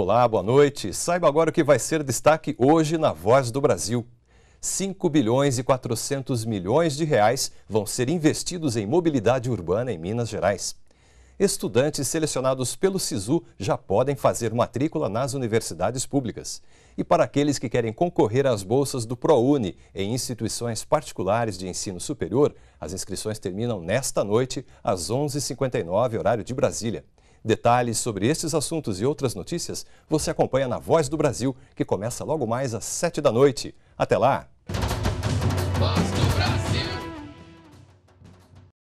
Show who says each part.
Speaker 1: Olá, boa noite. Saiba agora o que vai ser destaque hoje na Voz do Brasil. 5 bilhões e 400 milhões de reais vão ser investidos em mobilidade urbana em Minas Gerais. Estudantes selecionados pelo SISU já podem fazer matrícula nas universidades públicas. E para aqueles que querem concorrer às bolsas do ProUni em instituições particulares de ensino superior, as inscrições terminam nesta noite às 11h59, horário de Brasília. Detalhes sobre esses assuntos e outras notícias você acompanha na Voz do Brasil, que começa logo mais às 7 da noite. Até lá!